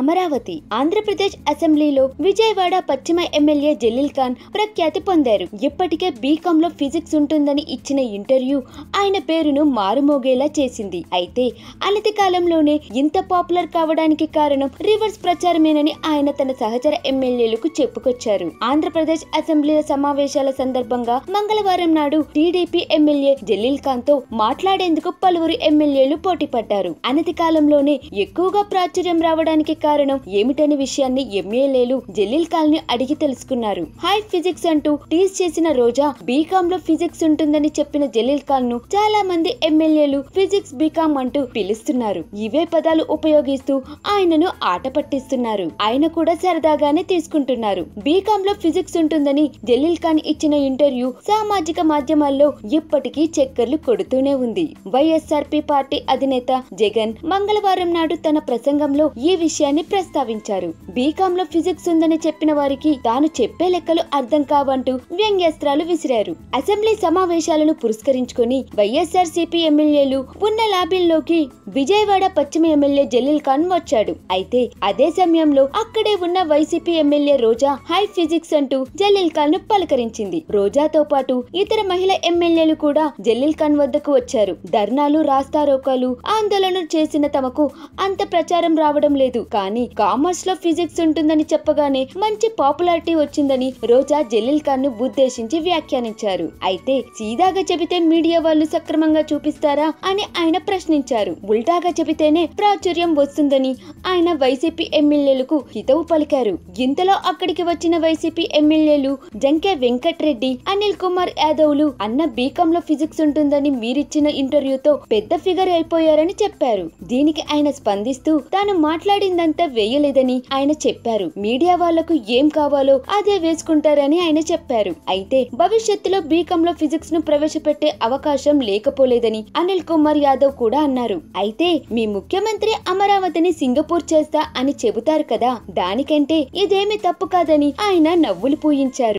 అమరావతి ఆంధ్రప్రదేశ్ అసెంబ్లీలో విజయవాడ పశ్చిమ ఎమ్మెల్యే జలీల్ ఖాన్ ప్రఖ్యాతి పొందారు ఇప్పటికే బీకామ్ లో ఫిజిక్స్ ఉంటుందని ఇచ్చిన ఇంటర్వ్యూ ఆయన పేరును మారుమోగేలా చేసింది అయితే అనతి కాలంలోనే ఇంత పాపులర్ కావడానికి కారణం రివర్స్ ప్రచారమేనని ఆయన తన సహచర ఎమ్మెల్యేలకు చెప్పుకొచ్చారు ఆంధ్రప్రదేశ్ అసెంబ్లీల సమావేశాల సందర్భంగా మంగళవారం నాడు టీడీపీ ఎమ్మెల్యే జలీల్ ఖాన్ తో మాట్లాడేందుకు పలువురు ఎమ్మెల్యేలు పోటీపడ్డారు అనతి కాలంలోనే ఎక్కువగా ప్రాచుర్యం రావడానికి కారణం ఏమిటనే విషయాన్ని ఎమ్మెల్యేలు జలీల్ కాల్ని అడిగి తెలుసుకున్నారు హై ఫిజిక్స్ అంటూ టీజ్ చేసిన రోజా బీకామ్ లో ఫిజిక్స్ ఉంటుందని చెప్పిన జలీల్ ఖాన్ ను చాలా మంది ఎమ్మెల్యేలు ఫిజిక్స్ బీకామ్ అంటూ పిలుస్తున్నారు ఇవే పదాలు ఉపయోగిస్తూ ఆయనను ఆట పట్టిస్తున్నారు ఆయన కూడా సరదాగానే తీసుకుంటున్నారు బీకామ్ లో ఫిజిక్స్ ఉంటుందని జలీల్ ఖాన్ ఇచ్చిన ఇంటర్వ్యూ సామాజిక మాధ్యమాల్లో ఇప్పటికీ చక్కర్లు కొడుతూనే ఉంది వైఎస్ఆర్పి పార్టీ అధినేత జగన్ మంగళవారం నాడు తన ప్రసంగంలో ఈ విషయాన్ని ఉందని ప్రస్తావించారు బీకామ్ లో ఫిజిక్స్ ఉందని చెప్పిన వారికి తాను చెప్పే లెక్కలు అర్థం కావంటూ వ్యంగ్యాస్త్రాలు విసిరారు అసెంబ్లీ సమావేశాలను పురస్కరించుకుని వైఎస్ఆర్ సిపి ఎమ్మెల్యేలు ఉన్న లాబీల్లోకి విజయవాడ పశ్చిమ ఎమ్మెల్యే జలీల్ ఖాన్ వచ్చాడు అయితే అదే సమయంలో అక్కడే ఉన్న YCP MLA Roja hi physics అంటూ జలీల్ ఖాన్ ను పలకరించింది రోజాతో పాటు ఇతర మహిళ ఎమ్మెల్యేలు కూడా జలీల్ ఖాన్ వద్దకు వచ్చారు ధర్నాలు రాస్తారోకాలు ఆందోళన చేసిన తమకు అంత ప్రచారం రావడం లేదు కానీ కామర్స్ లో ఫిజిక్స్ ఉంటుందని చెప్పగానే మంచి పాపులారిటీ వచ్చిందని రోజా జలీల్ ఖాన్ ను ఉద్దేశించి వ్యాఖ్యానించారు అయితే సీదాగా చెబితే మీడియా వాళ్ళు సక్రమంగా చూపిస్తారా అని ఆయన ప్రశ్నించారు ఉల్టాగా చెబితేనే ప్రాచుర్యం వస్తుందని ఆయన వైసీపీ ఎమ్మెల్యేలకు హితవు పలికారు ఇంతలో అక్కడికి వచ్చిన వైసీపీ ఎమ్మెల్యేలు జంకే వెంకట్రెడ్డి అనిల్ కుమార్ యాదవ్లు అన్న బీకామ్ లో ఫిజిక్స్ ఉంటుందని మీరిచ్చిన ఇంటర్వ్యూతో పెద్ద ఫిగర్ అయిపోయారని చెప్పారు దీనికి ఆయన స్పందిస్తూ తాను మాట్లాడిందని అంత వేయలేదని ఆయన చెప్పారు మీడియా వాళ్లకు ఏం కావాలో అదే వేసుకుంటారని ఆయన చెప్పారు అయితే భవిష్యత్తులో బీకామ్ లో ఫిజిక్స్ ను ప్రవేశపెట్టే అవకాశం లేకపోలేదని అనిల్ కుమార్ యాదవ్ కూడా అన్నారు అయితే మీ ముఖ్యమంత్రి అమరావతిని సింగపూర్ చేస్తా అని చెబుతారు కదా దానికంటే ఇదేమి తప్పు కాదని ఆయన నవ్వులు పూయించారు